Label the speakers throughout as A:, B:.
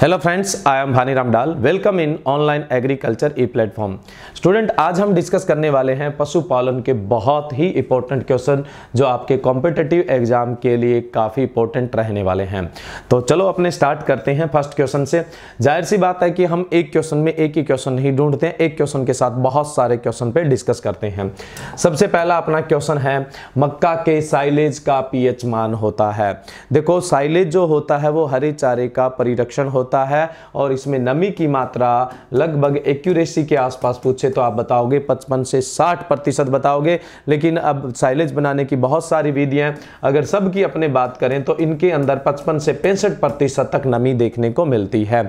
A: hello friends I am Bhani Ram Dal welcome in online agriculture e platform student आज हम discuss करने वाले हैं पशुपालन के बहुत ही इंपॉर्टेंट क्वेश्चन जो आपके कॉम्पिटेटिव एग्जाम के लिए काफ़ी इंपॉर्टेंट रहने वाले हैं तो चलो अपने स्टार्ट करते हैं फर्स्ट क्वेश्चन से जाहिर सी बात है कि हम एक क्वेश्चन में एक ही क्वेश्चन नहीं ढूंढते हैं एक क्वेश्चन के साथ बहुत सारे क्वेश्चन पर डिस्कस करते हैं सबसे पहला अपना क्वेश्चन है मक्का के साइलेज का पी मान होता है देखो साइलेज जो होता है वो हरे चारे का परिरक्षण होता होता है और इसमें नमी की मात्रा लगभग एक्यूरेसी के आसपास पूछे तो आप बताओगे पचपन से साठ प्रतिशत बताओगे लेकिन अब साइलेज बनाने की बहुत सारी विधियाँ अगर सब की अपने बात करें तो इनके अंदर पचपन से पैंसठ प्रतिशत तक नमी देखने को मिलती है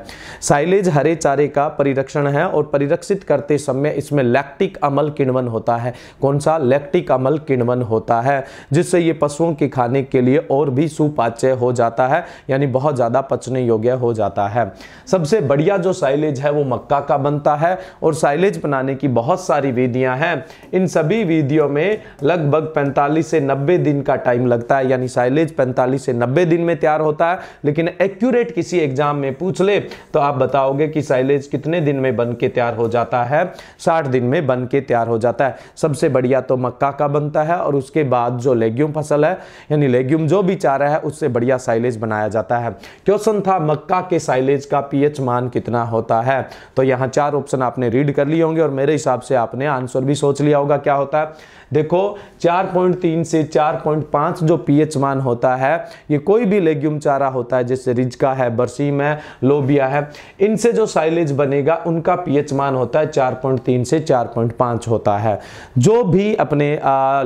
A: साइलेज हरे चारे का परिरक्षण है और परिरक्षित करते समय इसमें लैक्टिक अमल किण्वन होता है कौन सा लैक्टिक अमल किण्वन होता है जिससे ये पशुओं के खाने के लिए और भी सुपाच्य हो जाता है यानी बहुत ज़्यादा पचने योग्य हो जाता है बनता है सबसे बढ़िया जो साइलेज है वो मक्का का बनता है और साइलेज बनाने की बहुत सारी विधियां हैं इन सभी विधियों में लगभग 45 से 90 दिन का टाइम लगता है यानी साइलेज 45 से 90 दिन में तैयार होता है लेकिन एक्यूरेट किसी एग्जाम में पूछ ले तो आप बताओगे कि साइलेज कितने दिन में बन के तैयार हो जाता है साठ दिन में बन के तैयार हो जाता है सबसे बढ़िया तो मक्का का बनता है और उसके बाद जो लेग्यूम फसल है यानी लेग्यूम जो भी चारा है उससे बढ़िया साइलेज बनाया जाता है क्वेश्चन था मक्का के साइलेज साइलेज का पीएच मान कितना होता है तो यहां चार ऑप्शन आपने रीड कर लिए होंगे और मेरे हिसाब से आपने आंसर भी सोच लिया होगा क्या होता है देखो 4.3 से 4.5 जो पीएच मान होता है ये कोई भी लेग्यूम चारा होता है जैसे रिजका है बरसीम है लोबिया है इनसे जो साइलेज बनेगा उनका पीएच मान होता है 4.3 से 4.5 होता है जो भी अपने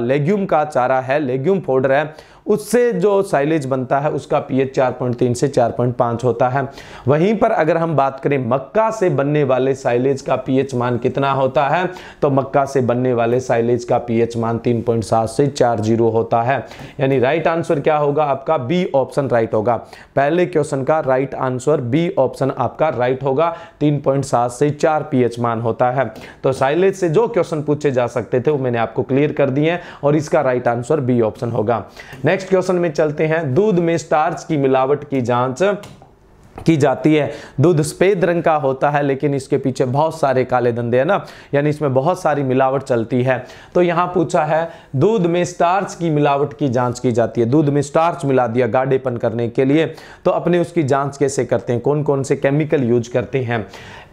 A: लेग्यूम का चारा है लेग्यूम पाउडर है उससे जो साइलेज बनता है उसका पीएच 4.3 से 4.5 होता है वहीं पर अगर हम बात करें मक्का से बनने वाले साइलेज का पीएच मान कितना होता है तो मक्का से बनने वाले साइलेज का पीएच मान 3.7 से 4.0 होता है यानी राइट आंसर क्या होगा आपका बी ऑप्शन राइट होगा पहले क्वेश्चन का राइट आंसर बी ऑप्शन आपका राइट होगा तीन से चार पीएच मान होता है तो साइलेज से जो क्वेश्चन पूछे जा सकते थे वो मैंने आपको क्लियर कर दिए और इसका राइट आंसर बी ऑप्शन होगा नेक्स्ट क्वेश्चन में चलते हैं दूध में स्टार्च की मिलावट की जांच की जाती है दूध सफेद रंग का होता है लेकिन इसके पीछे बहुत सारे काले धंधे है ना यानी इसमें बहुत सारी मिलावट चलती है तो यहाँ पूछा है दूध में स्टार्च की मिलावट की जांच की जाती है दूध में स्टार्च मिला दिया गाढ़ेपन करने के लिए तो अपने उसकी जांच कैसे करते हैं कौन कौन से केमिकल यूज करते हैं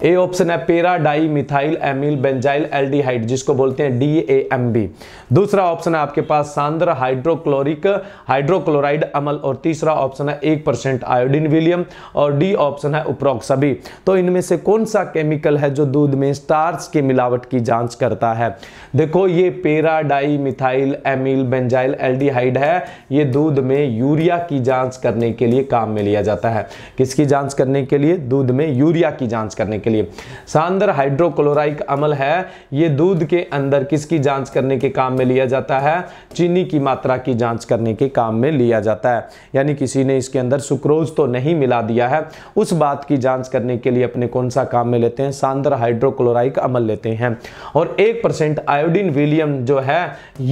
A: ए ऑप्शन है para dimethyl amino benzaldehyde जिसको बोलते हैं डी ए एम बी दूसरा ऑप्शन है आपके पास सांद्र हाइड्रोक्लोरिक हाइड्रोक्लोराइड अमल और तीसरा ऑप्शन है एक परसेंट आयोडिन विलियम और डी ऑप्शन है उपरोक्त सभी तो इनमें से कौन सा केमिकल है जो दूध में स्टार्च की मिलावट की जांच करता है देखो ये para dimethyl amino benzaldehyde है ये दूध में यूरिया की जांच करने के लिए काम में लिया जाता है किसकी जांच करने के लिए दूध में यूरिया की जांच करने के लिए सांदर हाइड्रोक्लोराइक अमल है ये दूध के अंदर किसकी जांच करने के काम में लिया जाता है चीनी की मात्रा की जांच करने के काम में लिया जाता है यानी किसी ने इसके अंदर सुक्रोज तो नहीं मिला दिया है उस बात की जांच करने के लिए अपने कौन सा काम में लेते हैं सांदर हाइड्रोक्लोराइक अमल लेते हैं और एक परसेंट आयोडीन विलियम जो है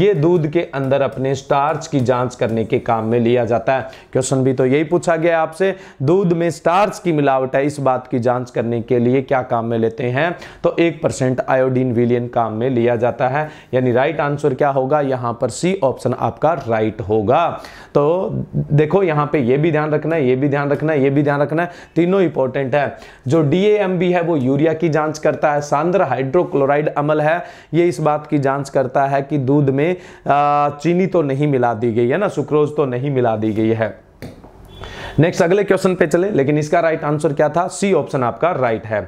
A: ये दूध के अंदर अपने स्टार्च की जांच करने के काम में लिया जाता है क्वेश्चन भी तो यही पूछा गया आपसे दूध में स्टार्च की मिलावट है इस बात की जांच करने के लिए क्या काम में लेते हैं तो एक परसेंट आयोडीन विलियन काम में लिया जाता है यानी राइट आंसर क्या होगा यहां पर सी ऑप्शन आपका राइट होगा तो देखो यहां पे ये भी ध्यान रखना है ये भी ध्यान रखना है ये भी ध्यान रखना है तीनों इंपॉर्टेंट है जो डी है वो यूरिया की जांच करता है सांद्र हाइड्रोक्लोराइड अमल है ये इस बात की जांच करता है कि दूध में चीनी तो नहीं मिला दी गई है ना सुक्रोज तो नहीं मिला दी गई है नेक्स्ट अगले क्वेश्चन पे चले लेकिन इसका राइट आंसर क्या था सी ऑप्शन आपका राइट है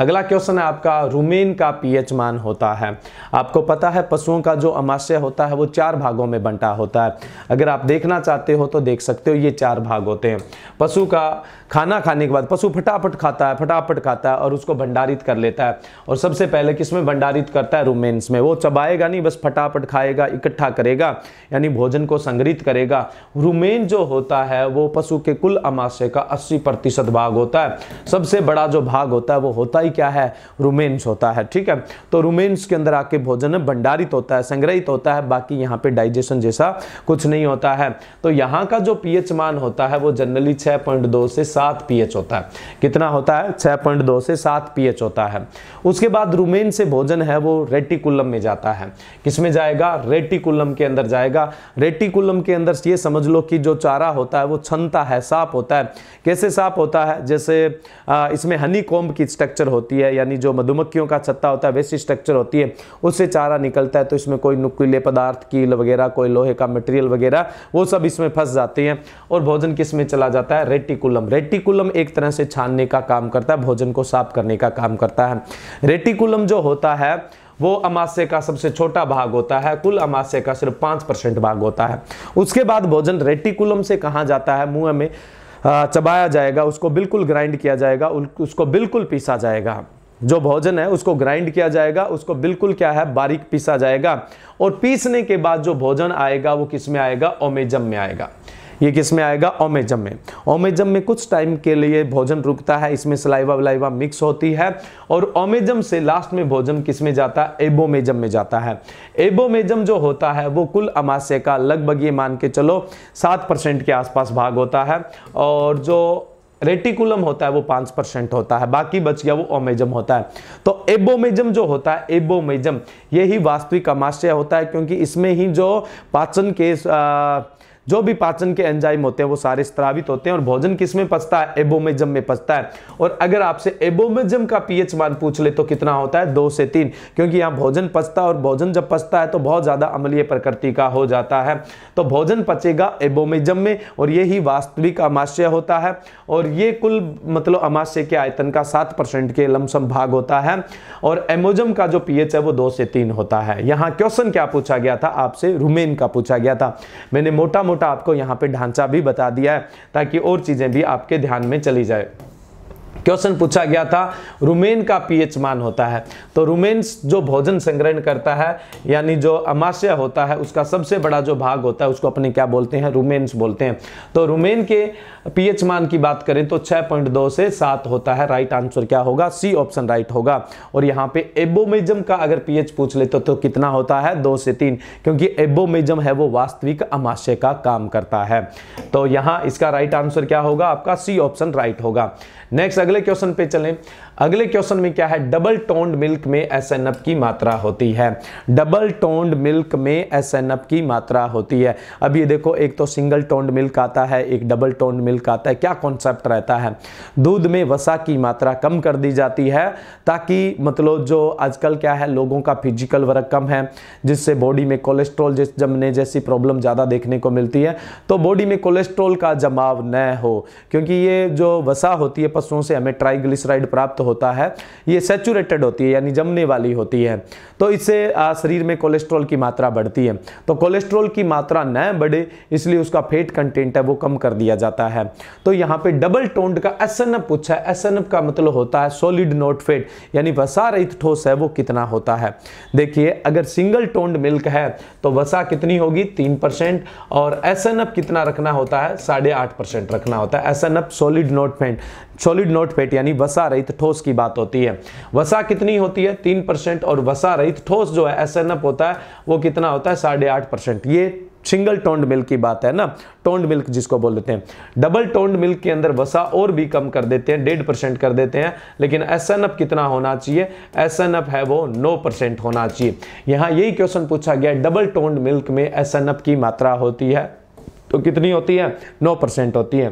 A: अगला क्वेश्चन है आपका रूमेन का पीएच मान होता है आपको पता है पशुओं का जो अमाशय होता है वो चार भागों में बंटा होता है अगर आप देखना चाहते हो तो देख सकते हो ये चार भाग होते हैं पशु का खाना खाने के बाद पशु फटाफट खाता है फटाफट खाता है और उसको भंडारित कर लेता है और सबसे पहले किसमें भंडारित करता है रूमेन्स में वो चबाएगा नहीं बस फटाफट खाएगा इकट्ठा करेगा यानी भोजन को संग्रहित करेगा रूमेन जो होता है वो पशु के कुल अमाशय का अस्सी प्रतिशत भाग होता है सबसे बड़ा जो भाग होता है वो होता है ही क्या है रुमेन्स होता है ठीक है तो रुमेन्स के अंदर आके भोजन भंडारित होता है संग्रहित होता है बाकी यहाँ पे डाइजेशन जैसा कुछ नहीं होता है तो यहाँ का जो पीएच मान होता है वो जनरली 6.2 से 7 पीएच होता है कितना होता है 6.2 से 7 पीएच होता है उसके बाद रुमेन से भोजन है वो रेटिकुलम में जाता है किसमें जाएगा रेटिकुलम के अंदर जाएगा रेटिकुलम के अंदर ये समझ लो कि जो चारा होता है वो छनता है साफ होता है कैसे साफ होता है जैसे इसमें हनी कॉम्ब की स्ट्रक्चर होती है यानी जो मधुमक्खियों का छत्ता होता है वैसी स्ट्रक्चर होती है उससे चारा निकलता है तो इसमें कोई नुकीले पदार्थ कील वगैरह कोई लोहे का मटेरियल वगैरह वो सब इसमें फंस जाती हैं और भोजन किस में चला जाता है रेटिकुलम रेटिकुलम एक तरह से छानने का काम करता है भोजन को साफ करने का काम करता है रेटिकुलम जो होता है वो अमाशय का सबसे छोटा भाग होता है कुल अमाशय का सिर्फ पांच परसेंट भाग होता है उसके बाद भोजन रेटिकुलम से कहा जाता है मुंह में चबाया जाएगा उसको बिल्कुल ग्राइंड किया जाएगा उसको बिल्कुल पीसा जाएगा जो भोजन है उसको ग्राइंड किया जाएगा उसको बिल्कुल क्या है बारीक पीसा जाएगा और पीसने के बाद जो भोजन आएगा वो किस में आएगा ओमेजम में आएगा ये किस में आएगा ओमेजम में ओमेजम में कुछ टाइम के लिए भोजन रुकता है इसमें सलाइवा वलाइवा मिक्स होती है और ओमेजम से लास्ट में भोजन किस में जाता है एबोमेजम में जाता है एबोमेजम जो होता है वो कुल अमाशय का लगभग ये मान के चलो सात के आसपास भाग होता है और जो रेटिकुलम होता है वो पांच परसेंट होता है बाकी बच गया वो ओमेजम होता है तो एबोमेजम जो होता है एबोमेजम यही वास्तविक अमाशय होता है क्योंकि इसमें ही जो पाचन के आ, जो भी पाचन के एंजाइम होते हैं वो सारे स्त्रावित होते हैं और भोजन किस में पचता है एबोमेजम में पचता है और अगर आपसे एबोमेजम का पीएच मान पूछ ले तो कितना होता है दो से तीन क्योंकि यहाँ भोजन पचता और भोजन जब पचता है तो बहुत ज़्यादा अमलीय प्रकृति का हो जाता है तो भोजन पचेगा एबोमेजम में और ये ही वास्तविक अमाशय होता है और ये कुल मतलब अमाशय के आयतन का सात परसेंट के लमसम भाग होता है और एमोजम का जो पीएच है वो दो से तीन होता है यहाँ क्वेश्चन क्या पूछा गया था आपसे रूमेन का पूछा गया था मैंने मोटा मोटा आपको यहाँ पे ढांचा भी बता दिया है ताकि और चीज़ें भी आपके ध्यान में चली जाए क्वेश्चन पूछा गया था रुमेन का पीएच मान होता है तो रुमेन जो भोजन संग्रहण करता है यानी जो अमाशय होता है उसका सबसे बड़ा जो भाग होता है उसको अपने क्या बोलते हैं रुमेन्स बोलते हैं तो रुमेन के पीएच मान की बात करें तो 6.2 से 7 होता है राइट आंसर क्या होगा सी ऑप्शन राइट होगा और यहाँ पे एबोमेजम का अगर पीएच पूछ ले तो, तो कितना होता है दो से तीन क्योंकि एबोमेजम है वो वास्तविक अमाशय का काम करता है तो यहाँ इसका राइट आंसर क्या होगा आपका सी ऑप्शन राइट होगा नेक्स्ट अगले क्वेश्चन पे चलें अगले क्वेश्चन में क्या है डबल टोन्ड मिल्क में एस की मात्रा होती है डबल टोन्ड मिल्क में एस की मात्रा होती है अब ये देखो एक तो सिंगल टोन्ड मिल्क आता है एक डबल टोन्ड मिल्क आता है क्या कॉन्सेप्ट रहता है दूध में वसा की मात्रा कम कर दी जाती है ताकि मतलब जो आजकल क्या है लोगों का फिजिकल वर्क कम है जिससे बॉडी में कोलेस्ट्रॉल जिस जमने जैसी प्रॉब्लम ज़्यादा देखने को मिलती है तो बॉडी में कोलेस्ट्रॉल का जमाव न हो क्योंकि ये जो वसा होती है पशुओं से हमें ट्राइग्लिसराइड प्राप्त हो होता है ये सेचूरेटेड होती है यानी जमने वाली होती है तो इससे शरीर में कोलेस्ट्रॉल की मात्रा बढ़ती है तो कोलेस्ट्रॉल की मात्रा न बढ़े इसलिए उसका फेट कंटेंट है वो कम कर दिया जाता है तो यहाँ पे डबल टोन्ड का एस एन एफ पूछा है एस एन एफ का मतलब होता है सॉलिड नोट फेट यानी वसा रहित ठोस है वो कितना होता है देखिए अगर सिंगल टोन्ड मिल्क है तो वसा कितनी होगी तीन परसेंट और एस एन एफ कितना रखना होता है साढ़े आठ परसेंट रखना होता है S N F solid not fat solid not fat यानी वसा रहित ठोस ठोस की बात होती है वसा कितनी होती है तीन परसेंट और वसा रहित ठोस जो है एस होता है वो कितना होता है साढ़े आठ परसेंट ये सिंगल टोंड मिल्क की बात है ना टोंड मिल्क जिसको बोल देते हैं डबल टोंड मिल्क के अंदर वसा और भी कम कर देते हैं डेढ़ परसेंट कर देते हैं लेकिन एस एन अप कितना होना चाहिए एस एन अप है वो नौ परसेंट होना चाहिए यहां यही क्वेश्चन पूछा गया डबल टोंड मिल्क में एस एन अप की मात्रा होती है तो कितनी होती है नौ परसेंट होती है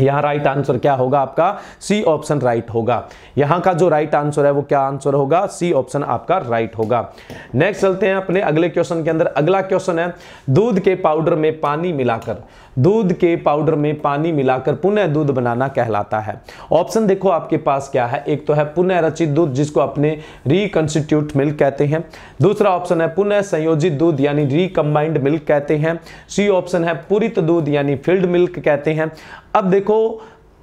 A: यहाँ राइट आंसर क्या होगा आपका सी ऑप्शन राइट होगा यहाँ का जो राइट आंसर है वो क्या आंसर होगा सी ऑप्शन आपका राइट होगा नेक्स्ट चलते हैं अपने अगले क्वेश्चन के अंदर अगला क्वेश्चन है दूध के पाउडर में पानी मिलाकर दूध के पाउडर में पानी मिलाकर पुनः दूध बनाना कहलाता है ऑप्शन देखो आपके पास क्या है एक तो है पुनः रचित दूध जिसको अपने रिकॉन्स्टिट्यूट मिल्क कहते हैं दूसरा ऑप्शन है पुनः संयोजित दूध यानी रिकम्बाइंड मिल्क कहते हैं सी ऑप्शन है पूरित दूध यानी फील्ड मिल्क कहते हैं अब देखो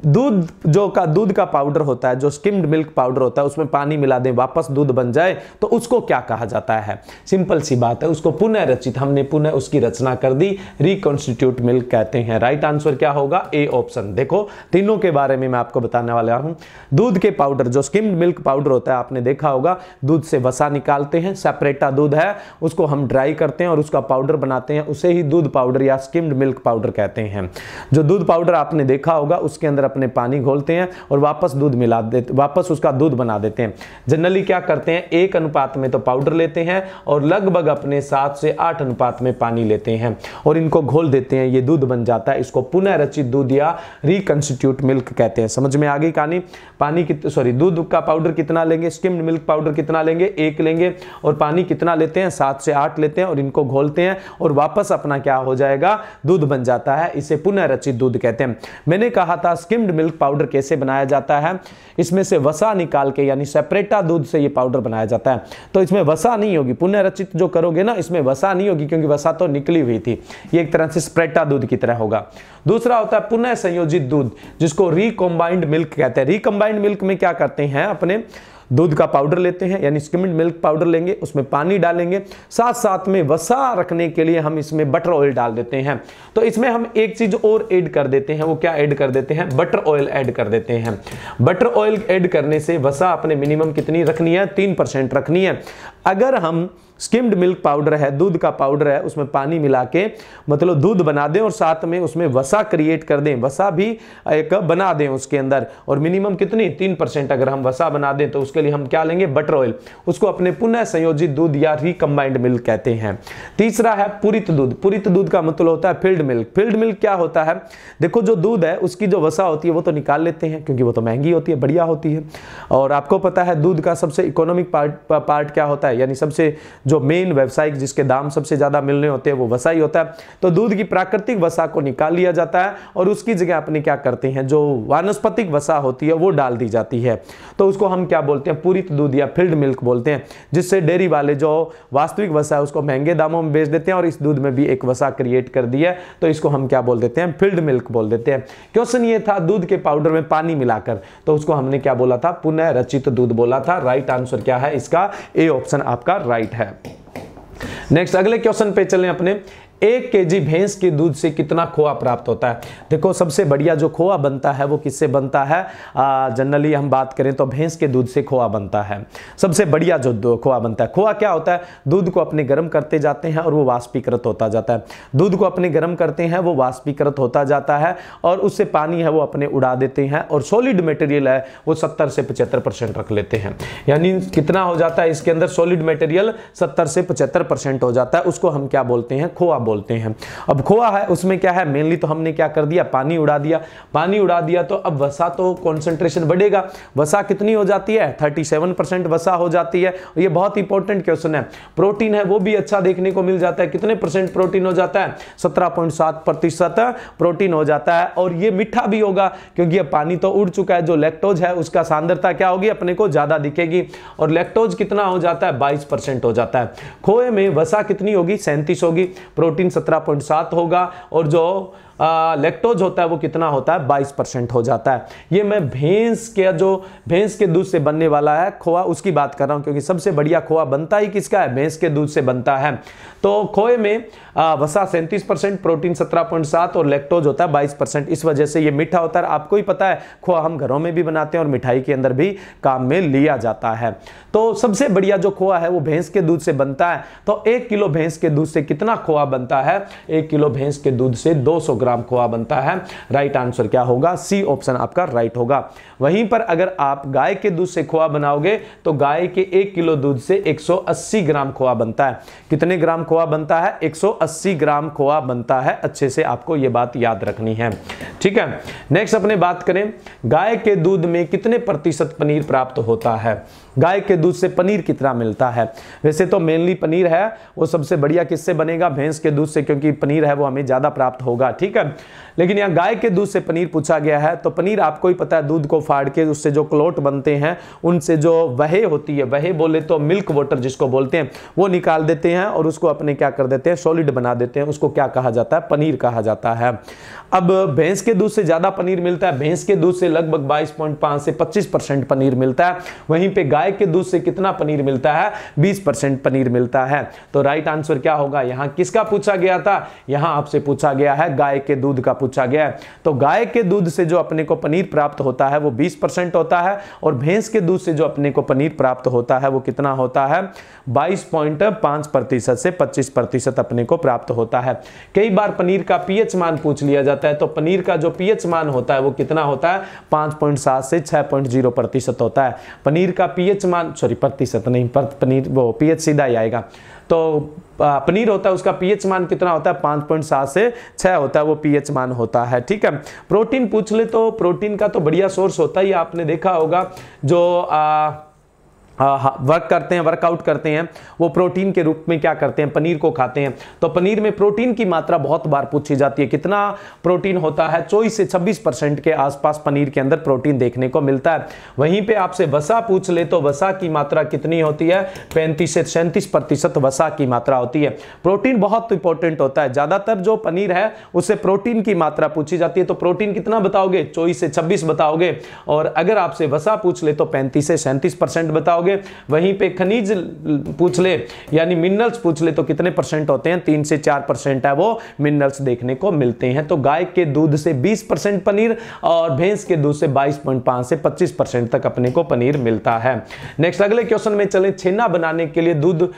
A: दूध जो का दूध का पाउडर होता है जो स्किम्ड मिल्क पाउडर होता है उसमें पानी मिला दें वापस दूध बन जाए तो उसको क्या कहा जाता है सिंपल सी बात है उसको पुनः रचित हमने पुनः उसकी रचना कर दी रिकॉन्स्टिट्यूट मिल्क कहते हैं राइट आंसर क्या होगा ए ऑप्शन देखो तीनों के बारे में मैं आपको बताने वाला हूं दूध के पाउडर जो स्किम्ड मिल्क पाउडर होता है आपने देखा होगा दूध से वसा निकालते हैं सेपरेटा दूध है उसको हम ड्राई करते हैं और उसका पाउडर बनाते हैं उसे ही दूध पाउडर या स्किम्ड मिल्क पाउडर कहते हैं जो दूध पाउडर आपने देखा होगा उसके अंदर अपने पानी घोलते हैं और वापस दूध मिला देते वापस उसका दूध बना देते हैं जनरली क्या करते हैं एक अनुपात में तो पाउडर लेते हैं और लगभग अपने सात से आठ अनुपात में पानी लेते हैं और इनको घोल देते हैं ये दूध बन जाता है इसको पुनः रचित दूध या रिकन्स्टिट्यूट मिल्क कहते हैं समझ में आ गई कहानी पानी सॉरी दूध का पाउडर कितना लेंगे स्किम्ड मिल्क पाउडर कितना लेंगे एक लेंगे और पानी कितना लेते हैं सात से आठ लेते हैं और इनको घोलते हैं और वापस अपना क्या हो जाएगा दूध बन जाता है इसे पुनः रचित दूध कहते हैं मैंने कहा था स्किम स्किम्ड मिल्क पाउडर कैसे बनाया जाता है इसमें से वसा निकाल के यानी सेपरेटा दूध से ये पाउडर बनाया जाता है तो इसमें वसा नहीं होगी पुनर्रचित जो करोगे ना इसमें वसा नहीं होगी क्योंकि वसा तो निकली हुई थी ये एक तरह से स्प्रेटा दूध की तरह होगा दूसरा होता है पुनः संयोजित दूध जिसको रिकम्बाइंड मिल्क कहते हैं रिकम्बाइंड मिल्क में क्या करते हैं अपने दूध का पाउडर लेते हैं यानी स्किम्ड मिल्क पाउडर लेंगे उसमें पानी डालेंगे साथ साथ में वसा रखने के लिए हम इसमें बटर ऑयल डाल देते हैं तो इसमें हम एक चीज और ऐड कर देते हैं वो क्या ऐड कर देते हैं बटर ऑयल ऐड कर देते हैं बटर ऑयल ऐड करने से वसा अपने मिनिमम कितनी रखनी है तीन परसेंट रखनी है अगर हम स्किम्ड मिल्क पाउडर है दूध का पाउडर है उसमें पानी मिला के मतलब दूध बना दें और साथ में उसमें वसा क्रिएट कर दें वसा भी एक बना दें उसके अंदर और मिनिमम कितनी तीन परसेंट अगर हम वसा बना दें तो उसके लिए हम क्या लेंगे बटर ऑयल उसको अपने पुनः संयोजित दूध या रिकम्बाइंड मिल्क कहते हैं तीसरा है पुरित दूध पुरित दूध का मतलब होता है फील्ड मिल्क फील्ड मिल्क क्या होता है देखो जो दूध है उसकी जो वसा होती है वो तो निकाल लेते हैं क्योंकि वो तो महंगी होती है बढ़िया होती है और आपको पता है दूध का सबसे इकोनॉमिक पार्ट पार्ट क्या होता है यानी सबसे जो मेन व्यावसायिक जिसके दाम सबसे ज़्यादा मिलने होते हैं वो वसा ही होता है तो दूध की प्राकृतिक वसा को निकाल लिया जाता है और उसकी जगह अपने क्या करते हैं जो वानस्पतिक वसा होती है वो डाल दी जाती है तो उसको हम क्या बोलते हैं पूरी दूध या फील्ड मिल्क बोलते हैं जिससे डेयरी वाले जो वास्तविक वसा है उसको महंगे दामों में बेच देते हैं और इस दूध में भी एक वसा क्रिएट कर दी है तो इसको हम क्या बोल देते हैं फील्ड मिल्क बोल देते हैं क्वेश्चन ये था दूध के पाउडर में पानी मिलाकर तो उसको हमने क्या बोला था पुनः रचित दूध बोला था राइट आंसर क्या है इसका ए ऑप्शन आपका राइट है नेक्स्ट अगले क्वेश्चन पे चलें अपने एक के जी भैंस के दूध से कितना खोआ प्राप्त होता है देखो सबसे बढ़िया जो खोआ बनता है वो किससे बनता है जनरली हम बात करें तो भैंस के दूध से खोआ बनता है सबसे बढ़िया जो खोआ बनता है खोआ क्या होता है दूध को अपने गर्म करते जाते हैं और वो वाष्पीकृत होता जाता है दूध को अपने गर्म करते हैं वो वाष्पीकृत होता जाता है और उससे पानी है वो अपने उड़ा देते हैं और सॉलिड मटेरियल है वो सत्तर से पचहत्तर परसेंट रख लेते हैं यानी कितना हो जाता है इसके अंदर सॉलिड मटेरियल सत्तर से पचहत्तर परसेंट हो जाता है उसको हम क्या बोलते हैं खोआ बोलते हैं अब खोआ है उसमें क्या है मेनली तो हमने क्या कर दिया पानी उड़ा दिया पानी उड़ा दिया तो अब वसा तो कॉन्सेंट्रेशन बढ़ेगा वसा कितनी हो जाती है थर्टी सेवन परसेंट वसा हो जाती है ये बहुत इंपॉर्टेंट क्वेश्चन है प्रोटीन है वो भी अच्छा देखने को मिल जाता है कितने परसेंट प्रोटीन हो जाता है सत्रह प्रोटीन हो जाता है और ये मीठा भी होगा क्योंकि अब पानी तो उड़ चुका है जो लेक्टोज है उसका सांद्रता क्या होगी अपने को ज्यादा दिखेगी और लेक्टोज कितना हो जाता है बाईस परसेंट हो जाता है खोए में वसा कितनी होगी सैंतीस होगी प्रोटीन फोर्टीन सत्रह पॉइंट सात होगा और जो लेक्टोज होता है वो कितना होता है 22 परसेंट हो जाता है ये मैं भैंस के जो भैंस के दूध से बनने वाला है खोआ उसकी बात कर रहा हूँ क्योंकि सबसे बढ़िया खोआ बनता ही किसका है भैंस के दूध से बनता है तो खोए में वसा सैंतीस परसेंट प्रोटीन सत्रह पॉइंट सात और लेक्टोज होता है बाईस परसेंट इस वजह से ये मीठा होता है आपको ही पता है खोआ हम घरों में भी बनाते हैं और मिठाई के अंदर भी काम में लिया जाता है तो सबसे बढ़िया जो खोआ है वो भैंस के दूध से बनता है तो एक किलो भैंस के दूध से कितना खोआ बनता है एक किलो भैंस के दूध से 200 ग्राम किलोग्राम खोआ बनता है राइट आंसर क्या होगा सी ऑप्शन आपका राइट होगा वहीं पर अगर आप गाय के दूध से खोआ बनाओगे तो गाय के एक किलो दूध से 180 ग्राम खोआ बनता है कितने ग्राम खोआ बनता है 180 ग्राम खोआ बनता है अच्छे से आपको यह बात याद रखनी है ठीक है नेक्स्ट अपने बात करें गाय के दूध में कितने प्रतिशत पनीर प्राप्त होता है गाय के दूध से पनीर कितना मिलता है वैसे तो मेनली पनीर है वो सबसे बढ़िया किससे बनेगा भैंस के दूध से क्योंकि पनीर है वो हमें ज़्यादा प्राप्त होगा ठीक है लेकिन यहाँ गाय के दूध से पनीर पूछा गया है तो पनीर आपको ही पता है दूध को फाड़ के उससे जो क्लोट बनते हैं उनसे जो वह होती है वह बोले तो मिल्क वाटर जिसको बोलते हैं वो निकाल देते हैं और उसको अपने क्या कर देते हैं सॉलिड बना देते हैं उसको क्या कहा जाता है पनीर कहा जाता है अब भैंस के दूध से ज़्यादा पनीर मिलता है भैंस के दूध से लगभग बाईस से पच्चीस पनीर मिलता है वहीं पर गाय के दूध से कितना पनीर मिलता है बीस पनीर मिलता है तो राइट आंसर क्या होगा यहां किसका पूछा गया था यहां आपसे पूछा गया है गाय के दूध का पूछा गया है तो गाय के दूध से जो अपने को पनीर प्राप्त होता है वो बीस परसेंट होता है और भैंस के दूध से जो अपने को पनीर प्राप्त होता है वो कितना होता है बाईस पॉइंट पांच प्रतिशत से पच्चीस प्रतिशत अपने को प्राप्त होता है कई बार पनीर का पीएच मान पूछ लिया जाता है तो पनीर का जो पीएच मान होता है वो कितना होता है पांच पॉइंट सात से छह पॉइंट जीरो प्रतिशत होता है पनीर का पीएच मान सॉरी प्रतिशत नहीं पनीर वो पीएच सीधा ही आएगा तो पनीर होता है उसका पीएच मान कितना होता है पांच पॉइंट सात से छह होता है वो पीएच मान होता है ठीक है प्रोटीन पूछ ले तो प्रोटीन का तो बढ़िया सोर्स होता ही आपने देखा होगा जो आ, वर्क हाँ, हाँ, करते हैं वर्कआउट करते हैं वो प्रोटीन के रूप में क्या करते हैं पनीर को खाते हैं तो पनीर में प्रोटीन की मात्रा बहुत बार पूछी जाती है कितना प्रोटीन होता है चौबीस से 26 परसेंट के आसपास पनीर के अंदर प्रोटीन देखने को मिलता है वहीं पे आपसे वसा पूछ ले तो वसा की मात्रा कितनी होती है पैंतीस से सैंतीस प्रतिशत वसा की मात्रा होती है प्रोटीन बहुत इंपॉर्टेंट होता है ज़्यादातर जो पनीर है उससे प्रोटीन की मात्रा पूछी जाती है तो प्रोटीन कितना बताओगे चौबीस से छब्बीस बताओगे और अगर आपसे वसा पूछ ले तो पैंतीस से सैंतीस बताओगे जाओगे वहीं पे खनिज पूछ ले यानी मिनरल्स पूछ ले तो कितने परसेंट होते हैं तीन से चार परसेंट है वो मिनरल्स देखने को मिलते हैं तो गाय के दूध से बीस परसेंट पनीर और भैंस के दूध से बाईस पॉइंट पांच से पच्चीस परसेंट तक अपने को पनीर मिलता है नेक्स्ट अगले क्वेश्चन में चले छेना बनाने के लिए दूध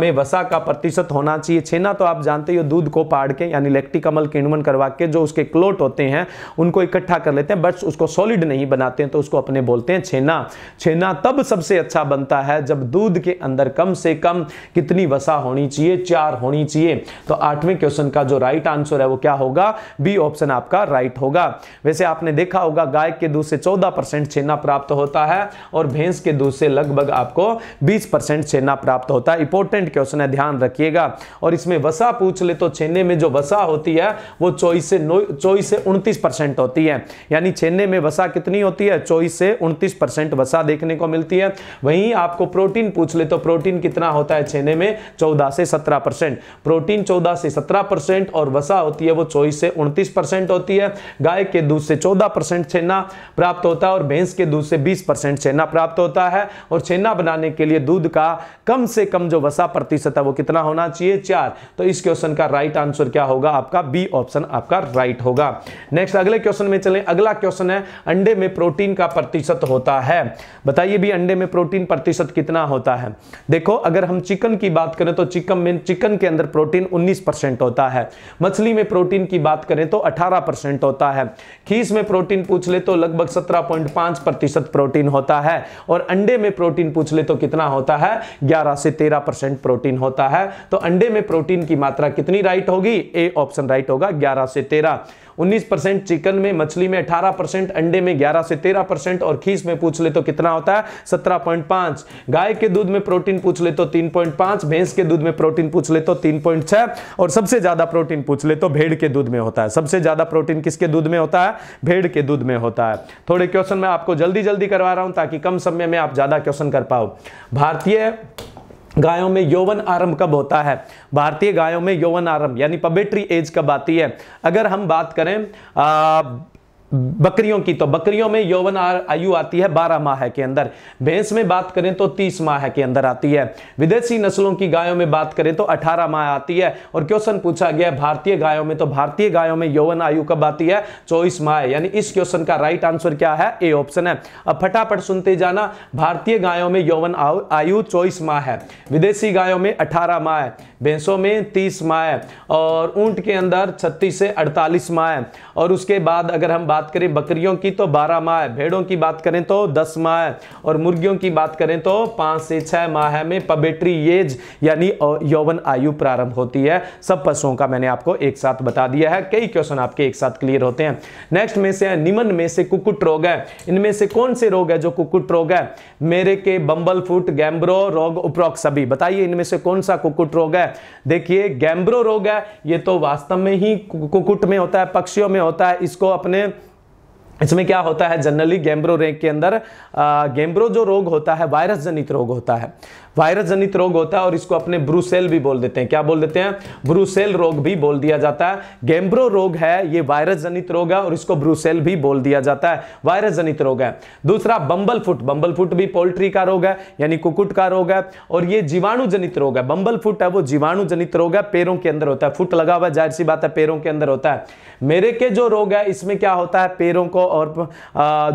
A: में वसा का प्रतिशत होना चाहिए छेना तो आप जानते हो दूध को पाड़ के यानी लैक्टिक अमल किण्वन करवा के जो उसके क्लोट होते हैं उनको इकट्ठा कर लेते हैं बट उसको सॉलिड नहीं बनाते हैं तो उसको अपने बोलते हैं छेना छेना तब सबसे अच्छा बनता है जब दूध के अंदर कम से कम कितनी वसा होनी चाहिए चार होनी चाहिए तो आठवें क्वेश्चन का जो राइट आंसर है वो क्या होगा बी ऑप्शन आपका राइट होगा वैसे आपने देखा होगा गाय के दूध से चौदह परसेंट छेना प्राप्त होता है और भैंस के दूध से लगभग आपको बीस परसेंट छेना प्राप्त होता है इंपॉर्टेंट क्वेश्चन है ध्यान रखिएगा और इसमें वसा पूछ ले तो छेने में जो वसा होती है वो चौबीस से चौबीस से उनतीस परसेंट होती है यानी छेने में वसा कितनी होती है चौबीस से उनतीस परसेंट वसा देखने को मिलती है वहीं वहीं आपको प्रोटीन पूछ ले तो प्रोटीन कितना होता है छेने में चौदह से सत्रह परसेंट प्रोटीन चौदह से सत्रह परसेंट और वसा होती है वो चौबीस से उनतीस परसेंट होती है गाय के दूध से चौदह परसेंट छेना प्राप्त होता है और भैंस के दूध से बीस परसेंट छेना प्राप्त होता है और छेना बनाने के लिए दूध का कम से कम जो वसा प्रतिशत है वो कितना होना चाहिए चार तो इस क्वेश्चन का राइट आंसर क्या होगा आपका बी ऑप्शन आपका राइट होगा नेक्स्ट अगले क्वेश्चन में चले अगला क्वेश्चन है अंडे में प्रोटीन का प्रतिशत होता है बताइए भी अंडे में प्रोटीन प्रतिशत कितना होता है देखो अगर हम चिकन की बात करें तो चिकन में चिकन के अंदर प्रोटीन 19 परसेंट होता है मछली में प्रोटीन की बात करें तो 18 परसेंट होता है खीस में प्रोटीन पूछ ले तो लगभग 17.5 प्रतिशत प्रोटीन होता है और अंडे में प्रोटीन पूछ ले तो कितना होता है ग्यारह से तेरह प्रोटीन होता है तो अंडे में प्रोटीन की मात्रा कितनी राइट होगी ए ऑप्शन राइट होगा ग्यारह से तेरह 19 परसेंट चिकन में मछली में 18 परसेंट अंडे में 11 से 13 परसेंट और खीस में पूछ ले तो कितना होता है पॉइंट गाय के दूध में प्रोटीन पूछ ले तो तीन पॉइंट पांच भैंस के दूध में प्रोटीन पूछ ले तो तीन पॉइंट छह और सबसे ज्यादा प्रोटीन पूछ ले तो भेड़ के दूध में होता है सबसे ज्यादा प्रोटीन किसके दूध में होता है भेड़ के दूध में होता है थोड़े क्वेश्चन मैं आपको जल्दी जल्दी करवा रहा हूं ताकि कम समय में आप ज्यादा क्वेश्चन कर पाओ भारतीय गायों में यौवन आरंभ कब होता है भारतीय गायों में यौवन आरंभ यानी पबेट्री एज कब आती है अगर हम बात करें आ, बकरियों की तो बकरियों में यौवन आयु आती है बारह माह के अंदर भैंस में बात करें तो तीस माह के अंदर आती है विदेशी नस्लों की गायों में बात करें तो अठारह माह आती है और क्वेश्चन पूछा गया भारतीय गायों में तो भारतीय गायों में यौवन आयु कब आती है चौबीस माह यानी इस क्वेश्चन का राइट आंसर क्या है ए ऑप्शन है अब फटाफट सुनते जाना भारतीय गायों में यौवन आयु चौबीस माह है विदेशी गायों में अठारह माह है भैंसों में तीस माह है और ऊंट के अंदर छत्तीस से अड़तालीस माह है और उसके बाद अगर हम बात बात करें बकरियों की तो बारह माह भेड़ों की बात करें तो दस माह और मुर्गियों की बात करें तो पाँच से छः माह में पबेट्री एज यानी यौवन आयु प्रारंभ होती है सब पशुओं का मैंने आपको एक साथ बता दिया है कई क्वेश्चन आपके एक साथ क्लियर होते हैं नेक्स्ट में से है निमन में से कुकुट रोग है इनमें से कौन से रोग है जो कुकुट रोग है मेरे के बम्बल फुट गैम्ब्रो रोग उपरोक सभी बताइए इनमें से कौन सा कुकुट रोग है देखिए गैम्ब्रो रोग है ये तो वास्तव में ही कुकुट में होता है पक्षियों में होता है इसको अपने इसमें क्या होता है जनरली गैम्ब्रो रैंक के अंदर गैम्ब्रो जो रोग होता है वायरस जनित रोग होता है वायरस जनित रोग होता है और इसको अपने ब्रूसेल भी बोल देते हैं क्या बोल देते हैं ब्रूसेल रोग भी बोल दिया जाता है गेम्ब्रो रोग है ये वायरस जनित रोग है और इसको ब्रूसेल भी बोल दिया जाता है वायरस जनित रोग है दूसरा बम्बल फुट बंबल फुट भी पोल्ट्री का रोग है यानी कुकुट का रोग है और ये जीवाणु जनित रोग है बम्बल फुट है वो जीवाणु जनित रोग है पैरों के अंदर होता है फुट लगा हुआ जाहिर सी बात है पैरों के अंदर होता है मेरे के जो रोग है इसमें क्या होता है पैरों को और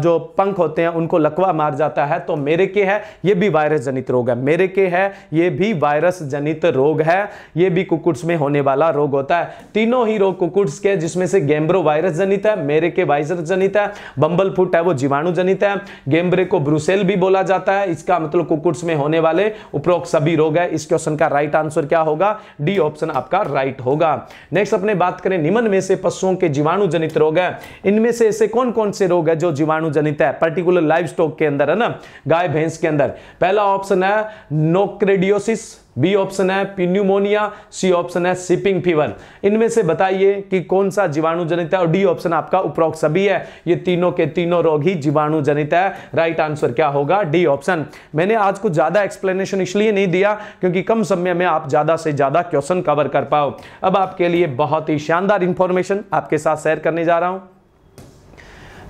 A: जो पंख होते हैं उनको लकवा मार जाता है तो मेरे के है ये भी वायरस जनित रोग है मेरे के है ये भी वायरस जनित रोग है ये भी कुकुट्स में होने वाला रोग होता है तीनों ही रोग कुकुट्स के जिसमें से गेम्ब्रो वायरस जनित है मेरे के वायरस जनित है बम्बल फुट है वो जीवाणु जनित है गेम्ब्रे को ब्रुसेल भी बोला जाता है इसका मतलब कुकुट्स में होने वाले उपरोक्त सभी रोग है इस क्वेश्चन का राइट आंसर क्या होगा डी ऑप्शन आपका राइट होगा नेक्स्ट अपने बात करें निमन में से पशुओं के जीवाणु जनित रोग है इनमें से ऐसे कौन कौन से रोग है जो जीवाणु जनित है पर्टिकुलर लाइव स्टॉक के अंदर है ना गाय भैंस के अंदर पहला ऑप्शन है नोक्रेडियोसिस बी ऑप्शन है पिन्यूमोनिया सी ऑप्शन है सिपिंग फीवर इनमें से बताइए कि कौन सा जीवाणु जनित है और डी ऑप्शन आपका उपरोक्त सभी है ये तीनों के तीनों रोग ही जीवाणु जनित है राइट आंसर क्या होगा डी ऑप्शन मैंने आज कुछ ज्यादा एक्सप्लेनेशन इसलिए नहीं दिया क्योंकि कम समय में आप ज्यादा से ज्यादा क्वेश्चन कवर कर पाओ अब आपके लिए बहुत ही शानदार इंफॉर्मेशन आपके साथ शेयर करने जा रहा हूं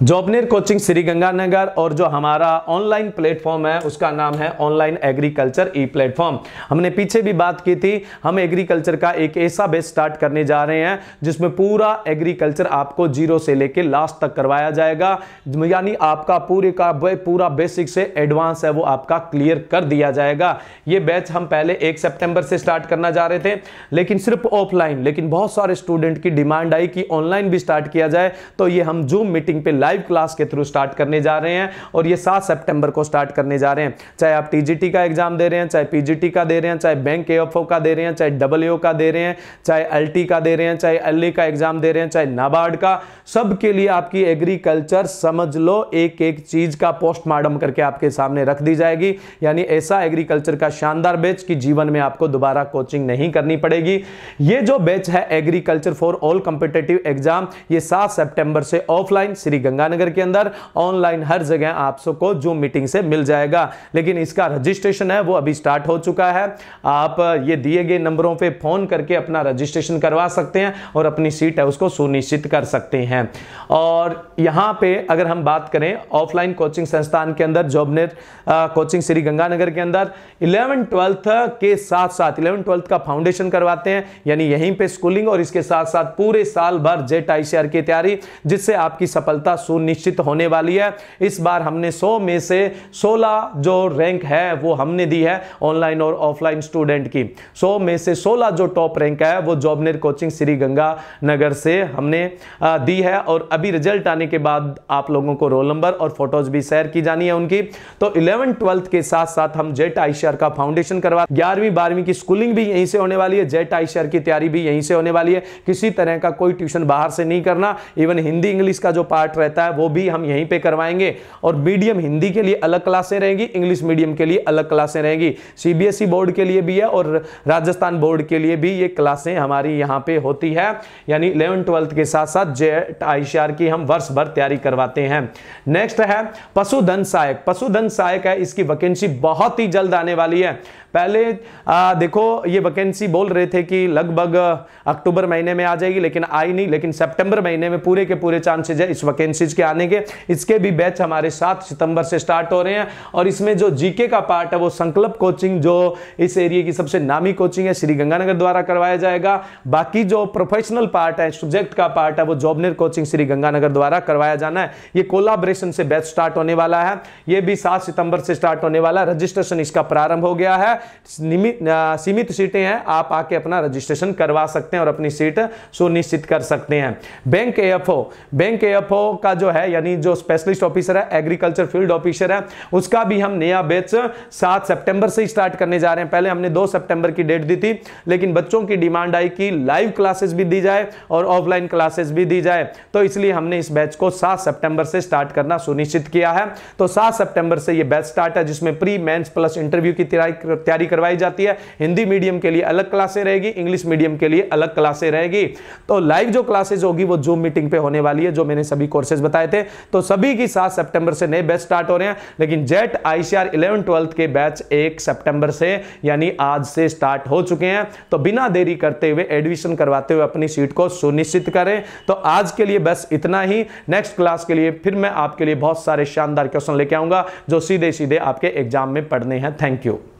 A: जॉबनेर कोचिंग श्री गंगानगर और जो हमारा ऑनलाइन प्लेटफॉर्म है उसका नाम है ऑनलाइन एग्रीकल्चर ई प्लेटफॉर्म हमने पीछे भी बात की थी हम एग्रीकल्चर का एक ऐसा बेस स्टार्ट करने जा रहे हैं जिसमें पूरा एग्रीकल्चर आपको जीरो से लेके लास्ट तक करवाया जाएगा यानी आपका पूरे का पूरा बेसिक से एडवांस है वो आपका क्लियर कर दिया जाएगा ये बैच हम पहले एक सेप्टेम्बर से स्टार्ट करना जा रहे थे लेकिन सिर्फ ऑफलाइन लेकिन बहुत सारे स्टूडेंट की डिमांड आई कि ऑनलाइन भी स्टार्ट किया जाए तो ये हम जूम मीटिंग पे लाइव लाइव क्लास के थ्रू स्टार्ट करने जा रहे हैं और ये सात सेप्टेम्बर को स्टार्ट करने जा रहे हैं चाहे आप टी का एग्जाम दे रहे हैं चाहे पी का दे रहे हैं चाहे बैंक के का दे रहे हैं चाहे डबल का दे रहे हैं चाहे एल का दे रहे हैं चाहे एल का एग्जाम दे रहे हैं चाहे नाबार्ड का सबके लिए आपकी एग्रीकल्चर समझ लो एक एक चीज का पोस्टमार्टम करके आपके सामने रख दी जाएगी यानी ऐसा एग्रीकल्चर का शानदार बैच कि जीवन में आपको दोबारा कोचिंग नहीं करनी पड़ेगी ये जो बैच है agriculture for all competitive exam ये सात सेप्टेम्बर से ऑफलाइन श्री गंगानगर के अंदर ऑनलाइन हर जगह आप सबको जूम मीटिंग से मिल जाएगा लेकिन इसका रजिस्ट्रेशन है वो अभी स्टार्ट हो चुका है आप ये दिए गए नंबरों पर फोन करके अपना रजिस्ट्रेशन करवा सकते हैं और अपनी सीट है उसको सुनिश्चित कर सकते हैं और यहाँ पे अगर हम बात करें ऑफलाइन कोचिंग संस्थान के अंदर जॉबनेट कोचिंग श्री गंगानगर के अंदर इलेवन ट्वेल्थ के साथ साथ इलेवन ट्वेल्थ का फाउंडेशन करवाते हैं यानी यहीं पे स्कूलिंग और इसके साथ साथ पूरे साल भर जेट आई की तैयारी जिससे आपकी सफलता सुनिश्चित होने वाली है इस बार हमने 100 में से 16 जो रैंक है वो हमने दी है ऑनलाइन और ऑफलाइन स्टूडेंट की 100 में से 16 जो टॉप रैंक है वो जॉबनेर कोचिंग श्री गंगा नगर से हमने दी है और अभी रिजल्ट आने के बाद आप लोगों को रोल नंबर और फोटोज भी शेयर की जानी है उनकी तो इलेवन ट्वेल्थ के साथ साथ हम जेट आईसीआर का फाउंडेशन करवा ग्यारहवीं बारहवीं की स्कूलिंग भी यहीं से होने वाली है जेट आईसीआर की तैयारी भी यहीं से होने वाली है किसी तरह का कोई ट्यूशन बाहर से नहीं करना इवन हिंदी इंग्लिश का जो पार्ट रहता रहता है वो भी हम यहीं पे करवाएंगे और मीडियम हिंदी के लिए अलग क्लासें रहेंगी इंग्लिश मीडियम के लिए अलग क्लासें रहेंगी सीबीएसई बोर्ड e के लिए भी है और राजस्थान बोर्ड के लिए भी ये क्लासें हमारी यहाँ पे होती है यानी इलेवन ट्वेल्थ के साथ साथ जेट आई की हम वर्ष भर तैयारी करवाते हैं नेक्स्ट है पशुधन सहायक पशुधन सहायक है इसकी वैकेंसी बहुत ही जल्द आने वाली है पहले आ, देखो ये वैकेंसी बोल रहे थे कि लगभग अक्टूबर महीने में आ जाएगी लेकिन आई नहीं लेकिन सितंबर महीने में पूरे के पूरे चांसेज है इस वैकेंसी सीरीज के आने के इसके भी बैच हमारे साथ सितंबर से स्टार्ट हो रहे हैं और इसमें जो जीके का पार्ट है वो संकल्प कोचिंग जो इस एरिया की सबसे नामी कोचिंग है श्री गंगानगर द्वारा करवाया जाएगा बाकी जो प्रोफेशनल पार्ट है सब्जेक्ट का पार्ट है वो जॉबनेर कोचिंग श्री गंगानगर द्वारा करवाया जाना है ये कोलाब्रेशन से बैच स्टार्ट होने वाला है ये भी सात सितंबर से स्टार्ट होने वाला रजिस्ट्रेशन इसका प्रारंभ हो गया है सीमित सीटें हैं आप आके अपना रजिस्ट्रेशन करवा सकते हैं और अपनी सीट सुनिश्चित कर सकते हैं बैंक एफ बैंक एफ का का जो है यानी जो स्पेशलिस्ट ऑफिसर है एग्रीकल्चर फील्ड ऑफिसर है उसका भी हम नया बैच सात सितंबर से स्टार्ट करने जा रहे हैं पहले हमने दो सितंबर की डेट दी थी लेकिन बच्चों की डिमांड आई कि लाइव क्लासेस भी दी जाए और ऑफलाइन क्लासेस भी दी जाए तो इसलिए हमने इस बैच को सात सेप्टेम्बर से स्टार्ट करना सुनिश्चित किया है तो सात सेप्टेम्बर से यह बैच स्टार्ट है जिसमें प्री मेंस प्लस इंटरव्यू की तैयारी करवाई जाती है हिंदी मीडियम के लिए अलग क्लासें रहेगी इंग्लिश मीडियम के लिए अलग क्लासें रहेगी तो लाइव जो क्लासेज होगी वो जूम मीटिंग पे होने वाली है जो मैंने सभी कोर्सेज बताए थे तो सभी की सात सेप्टेंबर से नए बैच स्टार्ट हो रहे हैं लेकिन जेट आईसीआर इलेवन ट्वेल्थ के बैच एक सेप्टेंबर से यानी आज से स्टार्ट हो चुके हैं तो बिना देरी करते हुए एडमिशन करवाते हुए अपनी सीट को सुनिश्चित करें तो आज के लिए बस इतना ही नेक्स्ट क्लास के लिए फिर मैं आपके लिए बहुत सारे शानदार क्वेश्चन लेके आऊंगा जो सीधे सीधे आपके एग्जाम में पढ़ने हैं थैंक यू